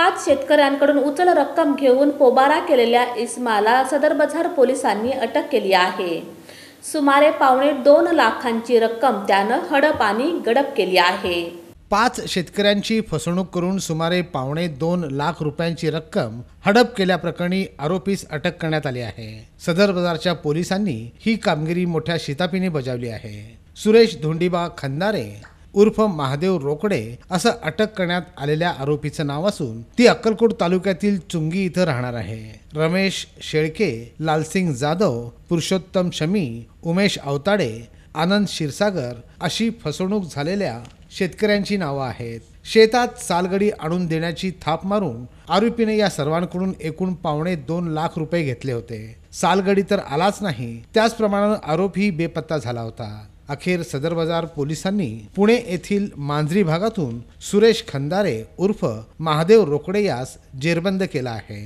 पाच शेतकऱ्यांकडून उचल रक्कम घेऊन पोबारा केलेल्या इस्माला सदर बाजार पोलिसांनी अटक केली आहे सुमारे पावणे दोन लाखांची रक्कम त्यानं हडप आणि गडप केली आहे पाच शेतकऱ्यांची फसवणूक करून सुमारे पावणे दोन लाख रुपयांची रक्कम हडप केल्याप्रकरणी आरोपीस अटक करण्यात आली आहे सदर बाजारच्या पोलिसांनी ही कामगिरी मोठ्या शितापीने बजावली आहे सुरेश धोंडीबा खंदारे उर्फ महादेव रोकडे असं अटक करण्यात आलेल्या आरोपीचं नाव असून ती अक्कलकोट तालुक्यातील चुंगी इथं राहणार आहे रमेश शेळके लालसिंग जाधव पुरुषोत्तम शमी उमेश अवताडे आनंद क्षीरसागर अशी फसवणूक झालेल्या शेतकऱ्यांची नावं आहेत शेतात सालगडी आणून देण्याची थाप मारून आरोपीने या सर्वांकडून एकूण पावणे दोन लाख रुपये घेतले होते सालगडी तर आलाच नाही त्याचप्रमाणे आरोपी बेपत्ता झाला होता अखेर सदर बाजार पोलिसांनी पुणे येथील मांजरी भागातून सुरेश खंदारे उर्फ महादेव रोकडे यास जेरबंद केला आहे